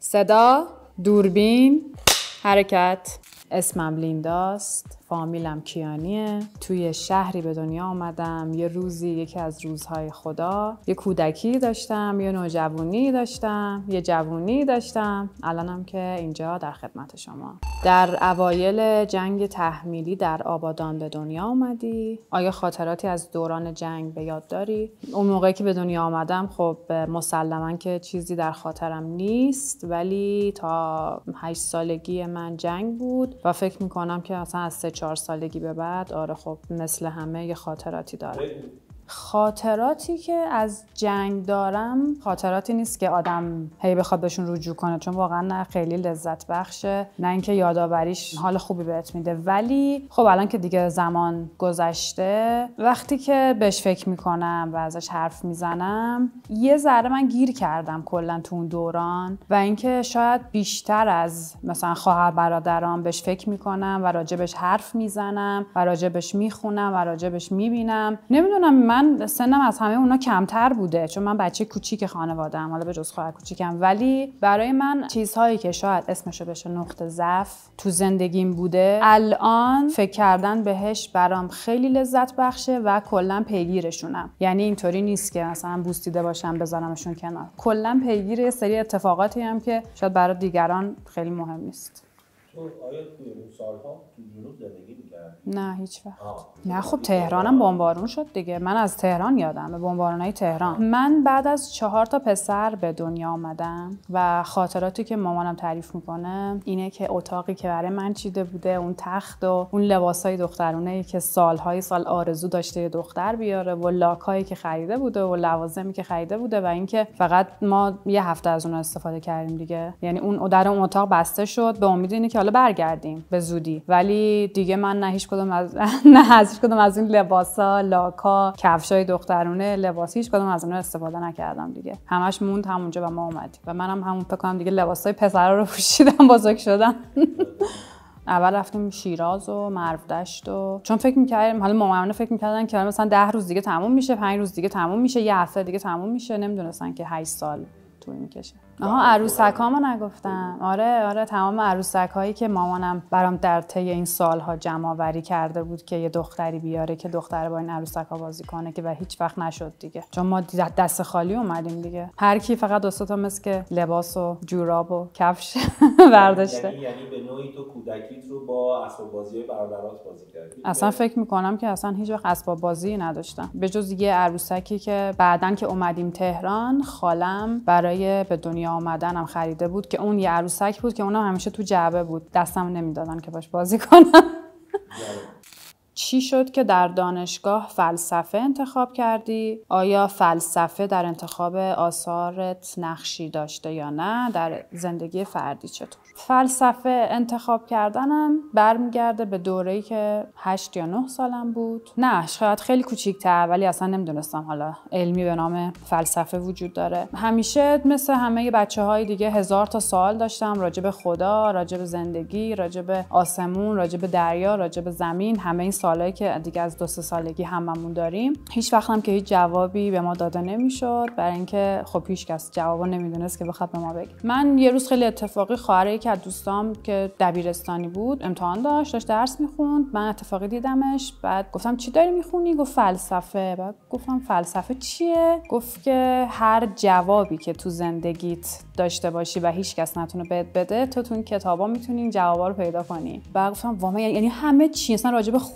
صدا دوربین حرکت اسمم لینداست فامیلم کیانیه توی شهری به دنیا آمدم یه روزی یکی از روزهای خدا یه کودکی داشتم یه نوجوانی داشتم یه جوونی داشتم الانم که اینجا در خدمت شما در اوایل جنگ تحمیلی در آبادان به دنیا آمدی آیا خاطراتی از دوران جنگ به یاد داری اون موقعی که به دنیا آمدم خب مسلما که چیزی در خاطرم نیست ولی تا هشت سالگی من جنگ بود و فکر میکنم که اصلا از سه چهار سالگی به بعد آره خب مثل همه یه خاطراتی داره خاطراتی که از جنگ دارم خاطراتی نیست که آدم هی بخواد بهشون رجوع کنه چون واقعا نه خیلی لذت بخشه نه اینکه یادآوریش حال خوبی بهت میده ولی خب الان که دیگه زمان گذشته وقتی که بهش فکر میکنم و ازش حرف میزنم یه ذره من گیر کردم کلا تو اون دوران و اینکه شاید بیشتر از مثلا خواهر برادران بهش فکر میکنم و راجبش حرف میزنم و راجبش میخونم و راجبش میبینم نمیدونم من من سنم از همه اونا کمتر بوده چون من بچه کوچیک ام حالا به جز خواهر کوچیکم ولی برای من چیزهایی که شاید اسمش بشه نقطه ضعف تو زندگیم بوده الان فکر کردن بهش برام خیلی لذت بخشه و کلا پیگیرشونم یعنی اینطوری نیست که مثلا بوستیده باشم بذارمشون کنار کلا پیگیر یه سری اتفاقاتی هم که شاید برای دیگران خیلی مهم نیست تو آیا نه هیچ وقت نه خب تهرانم بمبارون شد دیگه من از تهران یادم به بمبارونای تهران من بعد از چهار تا پسر به دنیا آمدم و خاطراتی که مامانم تعریف میکنه اینه که اتاقی که برای من چیده بوده اون تخت و اون لباسای دخترونه که سالهای سال آرزو داشته دختر بیاره و لاکایی که خریده بوده و لوازمی که خریده بوده و اینکه فقط ما یه هفته از اون استفاده کردیم دیگه یعنی اون در اون اتاق بسته شد به امید اینه که حالا برگردیم به زودی ولی دیگه من نه هیچ کدوم از نه از هیچ کدوم از این لباسا لاکا کفشای دخترونه لباسی هیچ کدوم از اونها استفاده نکردم دیگه همش موند همونجا و ما اومدیم و منم همون فکر کنم دیگه لباسای پسرا رو پوشیدم بزرگ شدم اول رفتیم شیراز و مرودشت و چون فکر میکردیم حالا مامانه فکر میکردن که مثلا ده روز دیگه تموم میشه پنج روز دیگه تموم میشه یه هفته دیگه تموم میشه نمیدونستن که 8 سال طول میکشه آها عروسک ها نگفتم آره آره تمام عروسک هایی که مامانم برام در طی این سالها جمع آوری کرده بود که یه دختری بیاره که دختر با این عروسک ها بازی کنه که و هیچ وقت نشد دیگه چون ما دست خالی اومدیم دیگه هر کی فقط دو تا مثل که لباس و جوراب و کفش برداشته یعنی،, یعنی, به نوعی تو کودکیت رو با اسباب برادرات بازی کردی اصلا یعنی فکر میکنم که اصلا هیچ وقت اسباب بازی نداشتم به جز یه عروسکی که بعدن که اومدیم تهران خالم برای به دنیا آمدنم خریده بود که اون یه عروسک بود که اونم همیشه تو جعبه بود دستم نمیدادن که باش بازی کنم چی شد که در دانشگاه فلسفه انتخاب کردی؟ آیا فلسفه در انتخاب آثارت نقشی داشته یا نه؟ در زندگی فردی چطور؟ فلسفه انتخاب کردنم برمیگرده به دوره‌ای که 8 یا 9 سالم بود. نه، شاید خیلی کوچیک‌تر ولی اصلا نمیدونستم حالا علمی به نام فلسفه وجود داره. همیشه مثل همه بچه های دیگه هزار تا سوال داشتم راجع به خدا، راجع به زندگی، راجع به آسمون، راجع به دریا، راجع به زمین، همه این سوالایی که دیگه از دو سه سالگی هممون داریم هیچ وقت هم که هیچ جوابی به ما داده نمیشد برای اینکه خب هیچ کس جوابو نمیدونست که بخواد به ما بگه من یه روز خیلی اتفاقی خواهر یکی از دوستام که دبیرستانی بود امتحان داشت داشت درس میخوند من اتفاقی دیدمش بعد گفتم چی داری میخونی گفت فلسفه بعد گفتم فلسفه چیه گفت که هر جوابی که تو زندگیت داشته باشی و هیچ کس نتونه بهت بده تو تو کتابا میتونی جوابا رو پیدا کنی بعد گفتم یعنی همه چی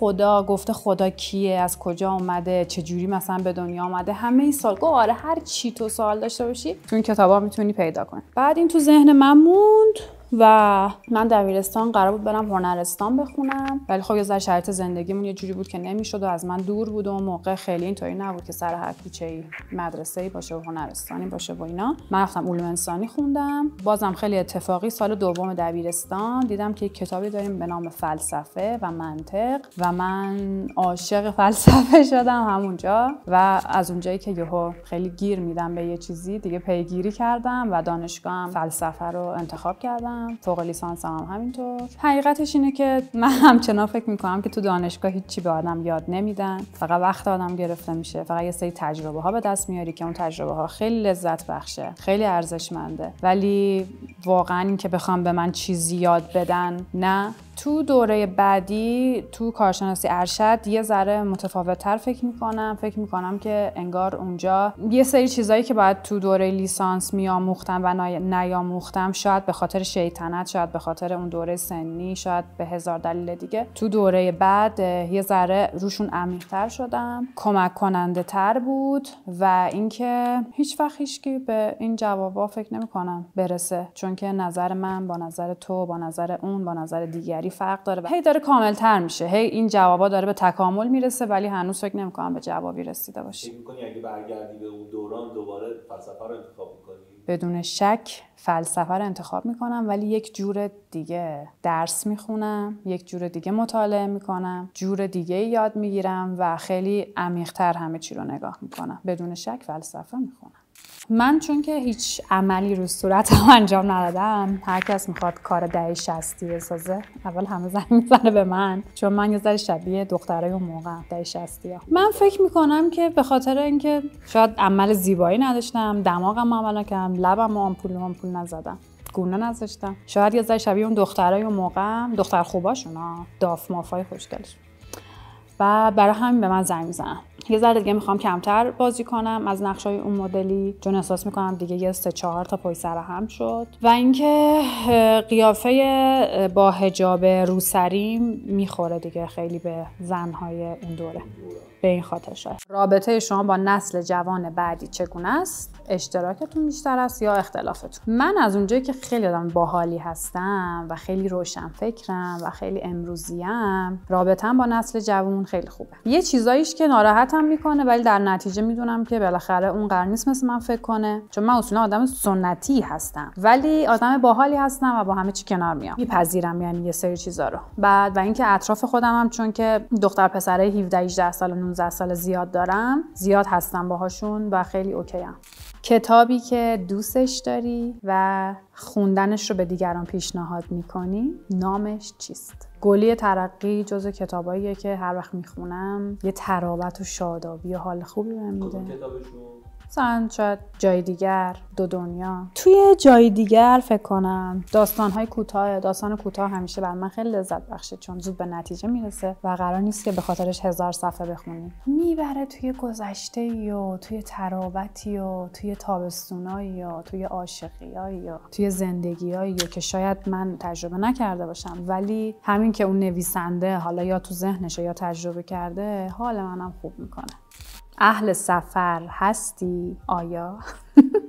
خدا گفته خدا کیه از کجا اومده چه جوری مثلا به دنیا اومده همه این سال گو آره هر چی تو سوال داشته باشی تو این کتابا میتونی پیدا کنی بعد این تو ذهن من موند و من دبیرستان قرار بود برم هنرستان بخونم ولی خب یه شرط زندگیمون یه جوری بود که نمیشد و از من دور بود و اون موقع خیلی اینطوری نبود که سر هر کوچه مدرسه ای باشه و هنرستانی باشه و اینا من رفتم علوم انسانی خوندم بازم خیلی اتفاقی سال دوم دبیرستان دیدم که یک کتابی داریم به نام فلسفه و منطق و من عاشق فلسفه شدم همونجا و از اونجایی که یهو خیلی گیر میدم به یه چیزی دیگه پیگیری کردم و دانشگاه فلسفه رو انتخاب کردم کردم فوق لیسانس هم همینطور حقیقتش اینه که من همچنان فکر میکنم که تو دانشگاه هیچی به آدم یاد نمیدن فقط وقت آدم گرفته میشه فقط یه سری تجربه ها به دست میاری که اون تجربه ها خیلی لذت بخشه خیلی ارزشمنده ولی واقعا اینکه بخوام به من چیزی یاد بدن نه تو دوره بعدی تو کارشناسی ارشد یه ذره متفاوتتر فکر میکنم فکر میکنم که انگار اونجا یه سری چیزایی که باید تو دوره لیسانس میاموختم و نیاموختم شاید به خاطر شیطنت شاید به خاطر اون دوره سنی شاید به هزار دلیل دیگه تو دوره بعد یه ذره روشون عمیقتر شدم کمک کننده تر بود و اینکه هیچ وقت که به این جوابا فکر نمیکنم برسه چون که نظر من با نظر تو با نظر اون با نظر دیگری فرق داره هی داره کاملتر میشه هی این جوابا داره به تکامل میرسه ولی هنوز فکر نمیکنم به جوابی رسیده باشی میکنی اگه برگردی به اون دوران دوباره فلسفه رو انتخاب میکنی بدون شک فلسفه رو انتخاب میکنم ولی یک جور دیگه درس میخونم یک جور دیگه مطالعه میکنم جور دیگه یاد میگیرم و خیلی عمیقتر همه چی رو نگاه میکنم بدون شک فلسفه میخونم من چون که هیچ عملی رو صورتم انجام ندادم هر کس میخواد کار دهی شستی بسازه اول همه زنگ میزنه به من چون من یه ذره شبیه دخترای اون موقع دهی شستی من فکر میکنم که به خاطر اینکه شاید عمل زیبایی نداشتم دماغم عمل نکردم لبم آمپول آمپول نزدم گونه نذاشتم شاید یه ذره شبیه اون دخترای اون موقع دختر خوباشون ها داف مافای خوشگلش و برای همین به من زنگ میزنن یه ذره دیگه میخوام کمتر بازی کنم از نقش های اون مدلی چون احساس میکنم دیگه یه سه چهار تا پای سر هم شد و اینکه قیافه با هجاب روسری میخوره دیگه خیلی به زنهای اون دوره به این رابطه شما با نسل جوان بعدی چگونه است اشتراکتون بیشتر است یا اختلافتون من از اونجایی که خیلی آدم باحالی هستم و خیلی روشن فکرم و خیلی امروزیم رابطم با نسل جوان خیلی خوبه یه چیزاییش که ناراحتم میکنه ولی در نتیجه میدونم که بالاخره اون قرار نیست مثل من فکر کنه چون من اصولا آدم سنتی هستم ولی آدم باحالی هستم و با همه چی کنار میام میپذیرم یعنی یه سری چیزا رو بعد و اینکه اطراف خودم هم چون که دختر پسره 17 18 سال 15 سال زیاد دارم زیاد هستم باهاشون و خیلی اوکیم کتابی که دوستش داری و خوندنش رو به دیگران پیشنهاد میکنی نامش چیست؟ گلی ترقی جزو کتاباییه که هر وقت میخونم یه ترابت و شادابی و حال خوبی بهم میده مثلا شاید جای دیگر دو دنیا توی جای دیگر فکر کنم داستان های کوتاه داستان کوتاه همیشه بر من خیلی لذت بخشه چون زود به نتیجه میرسه و قرار نیست که به خاطرش هزار صفحه بخونی میبره توی گذشته و توی ترابتی و توی تابستونایی و توی عاشقیایی و توی زندگیایی که شاید من تجربه نکرده باشم ولی همین که اون نویسنده حالا یا تو ذهنشه یا تجربه کرده حال منم خوب میکنه اهل سفر هستی آیا؟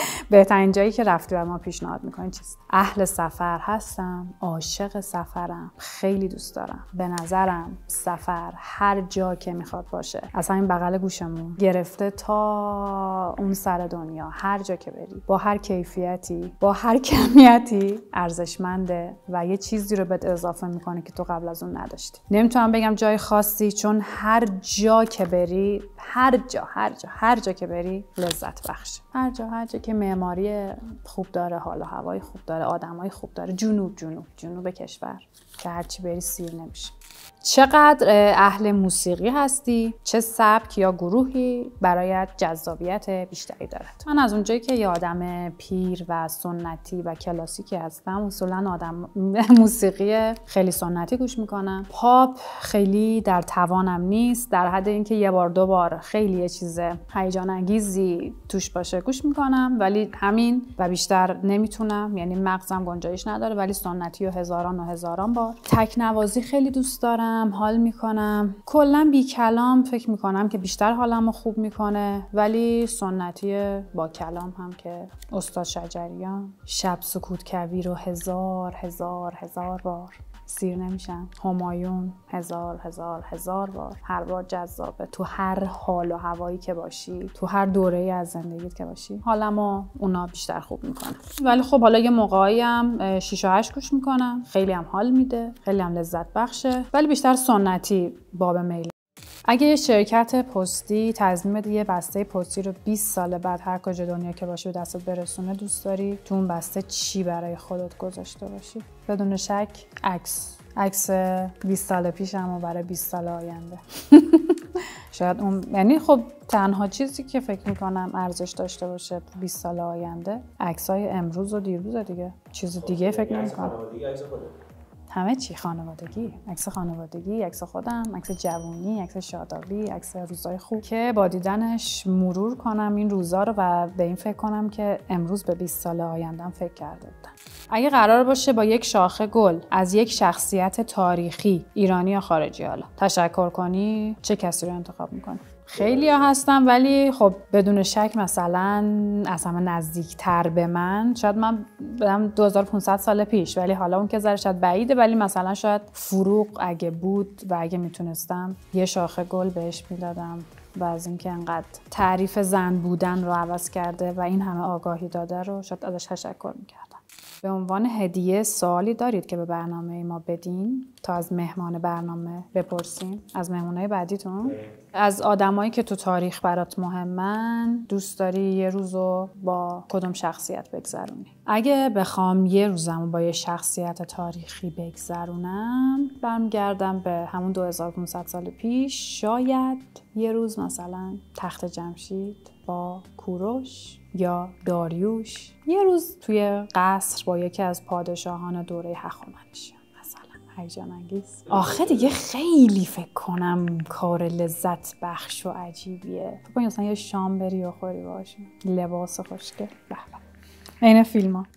بهترین جایی که رفتی و ما پیشنهاد میکنی چیست اهل سفر هستم عاشق سفرم خیلی دوست دارم به نظرم سفر هر جا که میخواد باشه از همین بغل گوشمون گرفته تا اون سر دنیا هر جا که بری با هر کیفیتی با هر کمیتی ارزشمنده و یه چیزی رو بهت اضافه میکنه که تو قبل از اون نداشتی نمیتونم بگم جای خاصی چون هر جا که بری هر جا هر جا هر جا که بری لذت بخشه هر جا هر جا که معماری خوب داره حالا هوای خوب داره آدمای خوب داره جنوب جنوب جنوب کشور که هرچی بری سیر نمیشه چقدر اهل موسیقی هستی؟ چه سبک یا گروهی برایت جذابیت بیشتری دارد؟ من از اونجایی که یه آدم پیر و سنتی و کلاسیکی هستم اصولا آدم موسیقی خیلی سنتی گوش میکنم پاپ خیلی در توانم نیست در حد اینکه یه بار دو بار خیلی یه چیز هیجان انگیزی توش باشه گوش میکنم ولی همین و بیشتر نمیتونم یعنی مغزم گنجایش نداره ولی سنتی و هزاران و هزاران بار تکنوازی خیلی دوست دارم حال میکنم کلا بی کلام فکر میکنم که بیشتر حالم خوب میکنه ولی سنتی با کلام هم که استاد شجریان شب سکوت کوی رو هزار هزار هزار بار سیر نمیشم همایون هزار هزار هزار بار هر بار جذابه تو هر حال و هوایی که باشی تو هر دوره ای از زندگیت که باشی ما اونا بیشتر خوب میکنه ولی خب حالا یه موقعی هم 6 و گوش میکنم خیلی هم حال میده خیلی هم لذت بخشه ولی بیشتر سنتی باب میل اگه یه شرکت پستی تضمین بده یه بسته پستی رو 20 سال بعد هر کجا دنیا که باشی به دستت برسونه دوست داری تو اون بسته چی برای خودت گذاشته باشی بدون شک عکس عکس 20 سال پیش اما برای 20 سال آینده شاید اون یعنی خب تنها چیزی که فکر میکنم ارزش داشته باشه 20 سال آینده های امروز و دیروز دیگه چیز دیگه فکر نمیکنم همه چی خانوادگی عکس خانوادگی عکس خودم عکس جوونی عکس شادابی عکس روزای خوب که با دیدنش مرور کنم این روزا رو و به این فکر کنم که امروز به 20 سال آیندم فکر کرده بودم اگه قرار باشه با یک شاخه گل از یک شخصیت تاریخی ایرانی یا خارجی حالا تشکر کنی چه کسی رو انتخاب میکنی خیلی ها ولی خب بدون شک مثلا از همه نزدیکتر به من شاید من بدم 2500 سال پیش ولی حالا اون که ذره شاید بعیده ولی مثلا شاید فروغ اگه بود و اگه میتونستم یه شاخه گل بهش میدادم و از اینکه انقدر تعریف زن بودن رو عوض کرده و این همه آگاهی داده رو شاید ازش تشکر میکردم به عنوان هدیه سوالی دارید که به برنامه ما بدین تا از مهمان برنامه بپرسیم از مهمونهای بعدیتون از آدمایی که تو تاریخ برات مهمن دوست داری یه روز رو با کدوم شخصیت بگذرونی اگه بخوام یه روزمو با یه شخصیت تاریخی بگذرونم گردم به همون 2500 سال پیش شاید یه روز مثلا تخت جمشید با کوروش یا داریوش یه روز توی قصر با یکی از پادشاهان دوره هخامنشی هیجان انگیز آخه دیگه خیلی فکر کنم کار لذت بخش و عجیبیه فکر کنی اصلا یه شام بری و خوری باشه لباس خوشگل به بله. عین فیلم ها